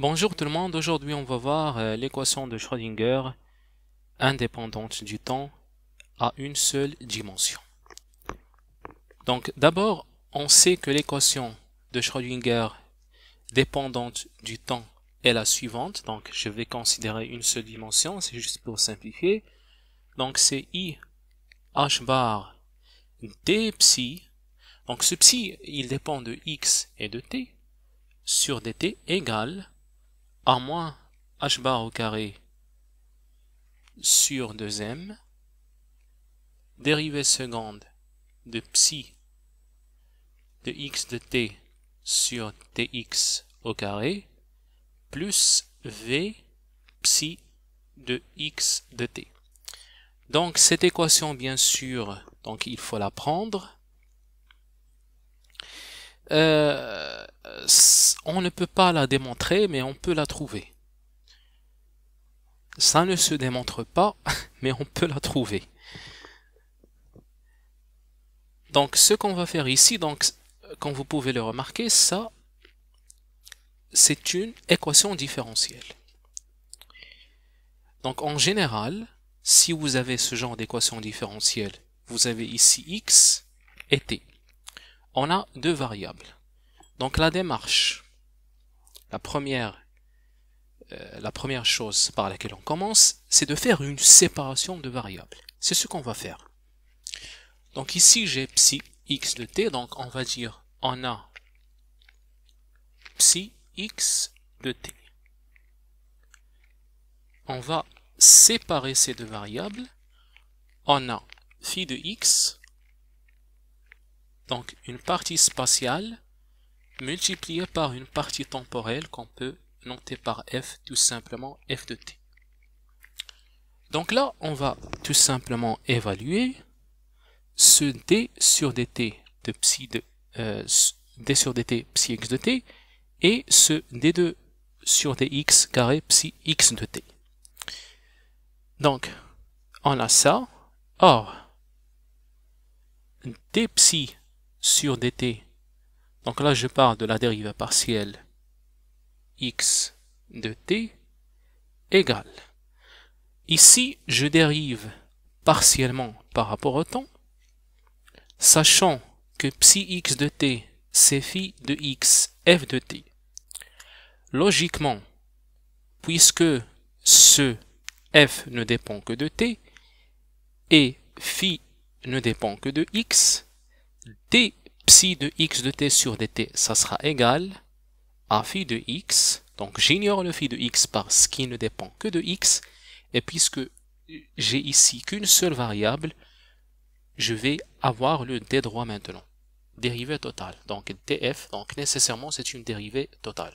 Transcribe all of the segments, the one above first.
Bonjour tout le monde, aujourd'hui on va voir euh, l'équation de Schrödinger indépendante du temps à une seule dimension. Donc d'abord, on sait que l'équation de Schrödinger dépendante du temps est la suivante, donc je vais considérer une seule dimension, c'est juste pour simplifier. Donc c'est I h bar d psi, donc ce psi il dépend de x et de t, sur dt égale R moins H bar au carré sur 2m, dérivée seconde de psi de x de t sur tx au carré plus v psi de x de t. Donc cette équation bien sûr, donc il faut la prendre euh, on ne peut pas la démontrer, mais on peut la trouver. Ça ne se démontre pas, mais on peut la trouver. Donc ce qu'on va faire ici, donc, comme vous pouvez le remarquer, ça, c'est une équation différentielle. Donc en général, si vous avez ce genre d'équation différentielle, vous avez ici x et t on a deux variables. Donc la démarche, la première, euh, la première chose par laquelle on commence, c'est de faire une séparation de variables. C'est ce qu'on va faire. Donc ici j'ai psi x de t, donc on va dire on a psi x de t. On va séparer ces deux variables. On a phi de x donc une partie spatiale multipliée par une partie temporelle qu'on peut noter par f tout simplement f de t. Donc là, on va tout simplement évaluer ce d sur dt de psi de euh, d sur dt psi x de t et ce d2 sur dx carré psi x de t. Donc, on a ça. Or, d psi sur dt, Donc là, je pars de la dérive partielle x de t égale. Ici, je dérive partiellement par rapport au temps, sachant que psi x de t, c'est phi de x, f de t. Logiquement, puisque ce f ne dépend que de t, et phi ne dépend que de x, d psi de x de t sur dt, ça sera égal à phi de x. Donc j'ignore le phi de x parce qu'il ne dépend que de x. Et puisque j'ai ici qu'une seule variable, je vais avoir le d droit maintenant. Dérivée totale. Donc df, donc nécessairement c'est une dérivée totale.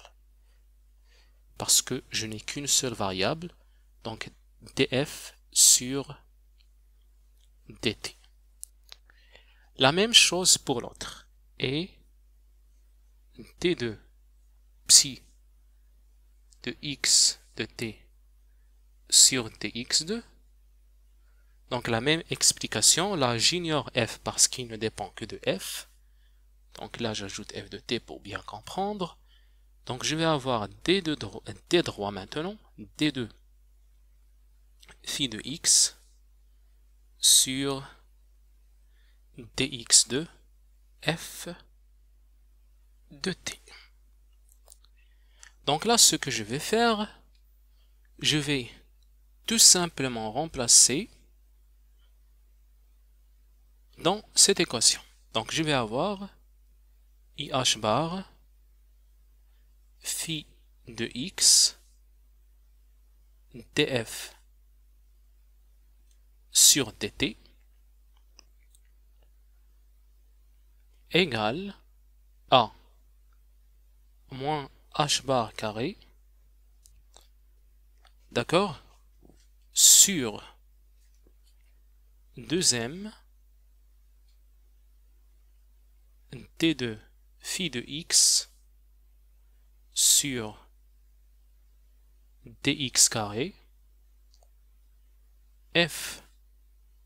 Parce que je n'ai qu'une seule variable. Donc df sur dt. La même chose pour l'autre. Et T2 psi de x de t sur dx2. Donc la même explication, là j'ignore f parce qu'il ne dépend que de f. Donc là j'ajoute f de t pour bien comprendre. Donc je vais avoir d2 d droit maintenant, d2 phi de x sur dx de f de t. Donc là, ce que je vais faire, je vais tout simplement remplacer dans cette équation. Donc je vais avoir IH bar phi de x df sur dt égale à moins h bar carré, d'accord, sur 2m t de phi de x sur dx carré f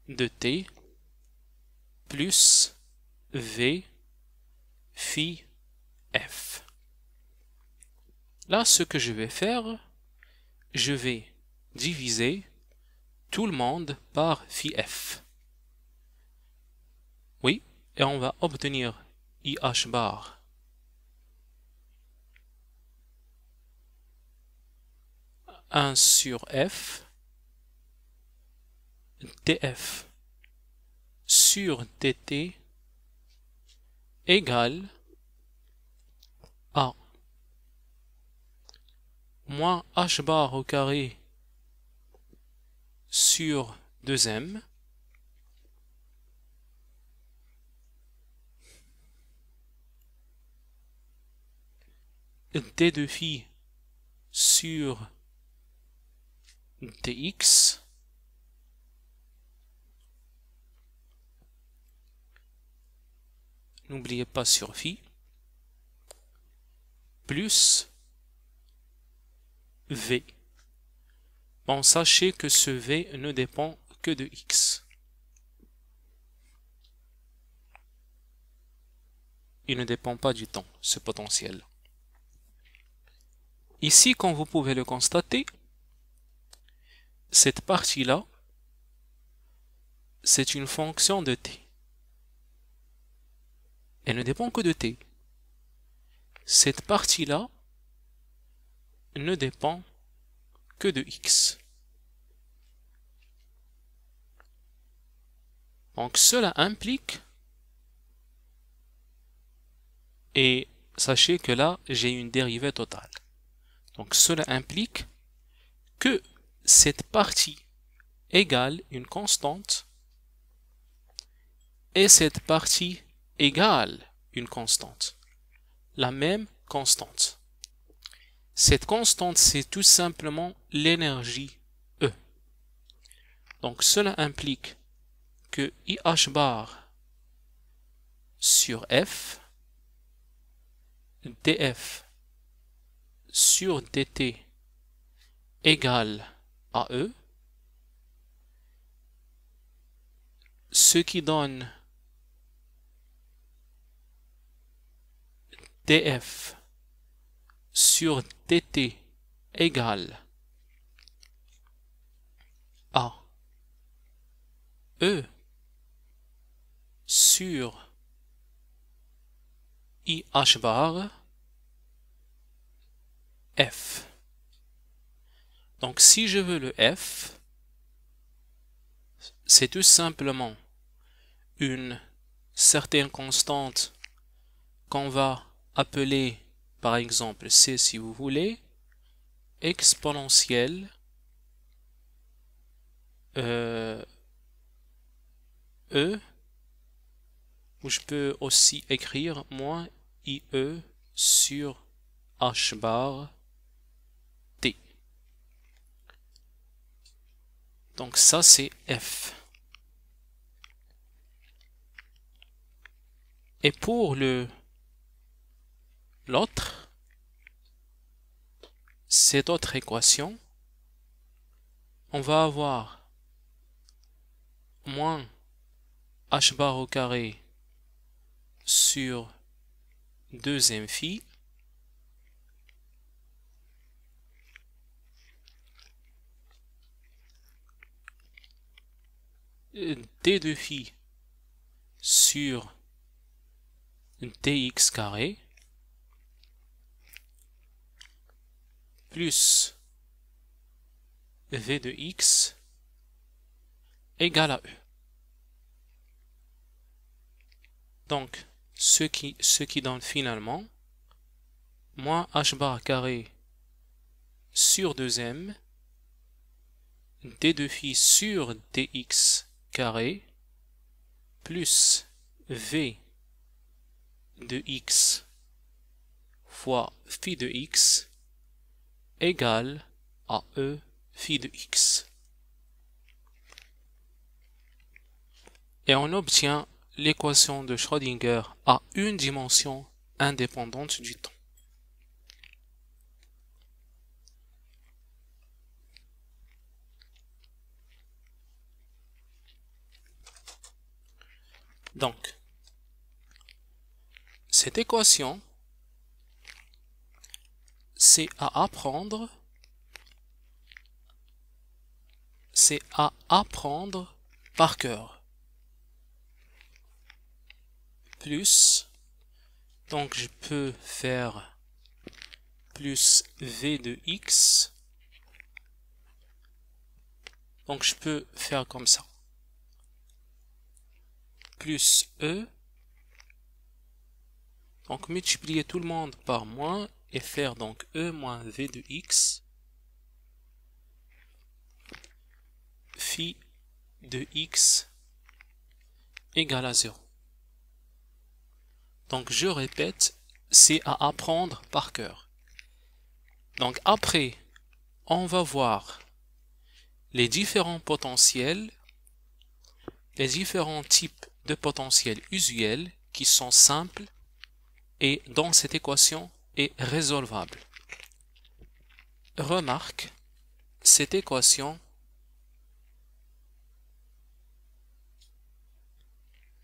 de t plus v phi f. Là, ce que je vais faire, je vais diviser tout le monde par phi f. Oui, et on va obtenir IH bar. un sur f df sur dt égale à moins h bar au carré sur 2m d de phi sur dx n'oubliez pas sur phi, plus V. Bon, sachez que ce V ne dépend que de X. Il ne dépend pas du temps, ce potentiel. Ici, comme vous pouvez le constater, cette partie-là, c'est une fonction de t elle ne dépend que de t. Cette partie-là ne dépend que de x. Donc cela implique, et sachez que là j'ai une dérivée totale, donc cela implique que cette partie égale une constante et cette partie égale une constante. La même constante. Cette constante, c'est tout simplement l'énergie E. Donc cela implique que IH bar sur F, df sur dt égale à E, ce qui donne df sur dt égal à e sur ih bar f. Donc si je veux le f, c'est tout simplement une certaine constante qu'on va Appelez par exemple C si vous voulez, exponentielle euh, E, ou je peux aussi écrire moins IE sur H bar T. Donc ça c'est F. Et pour le l'autre, cette autre équation, on va avoir moins h bar au carré sur 2 phi d 2 phi sur dx carré plus v de x égale à e. Donc, ce qui, ce qui donne finalement moins h bar carré sur 2m d de phi sur dx carré plus v de x fois phi de x égale à E phi de x. Et on obtient l'équation de Schrödinger à une dimension indépendante du temps. Donc, cette équation c'est à apprendre, c'est à apprendre par cœur. Plus, donc je peux faire plus v de x. Donc je peux faire comme ça. Plus e. Donc multiplier tout le monde par moins et faire donc E moins V de X phi de X égale à 0. Donc je répète, c'est à apprendre par cœur. Donc après, on va voir les différents potentiels, les différents types de potentiels usuels qui sont simples et dans cette équation est résolvable. Remarque, cette équation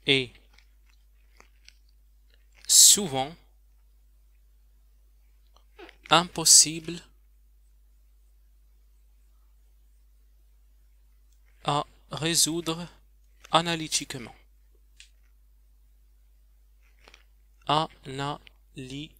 est souvent impossible à résoudre analytiquement. Analytiquement.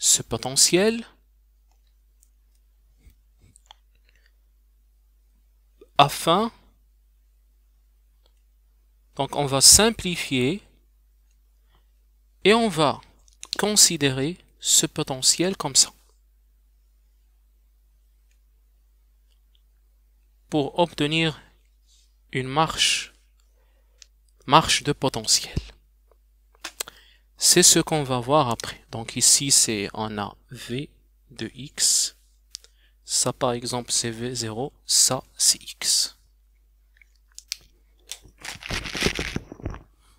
ce potentiel afin donc on va simplifier et on va considérer ce potentiel comme ça. Pour obtenir une marche, marche de potentiel. C'est ce qu'on va voir après. Donc ici, c'est on a V de X. Ça, par exemple, c'est V0. Ça, c'est X.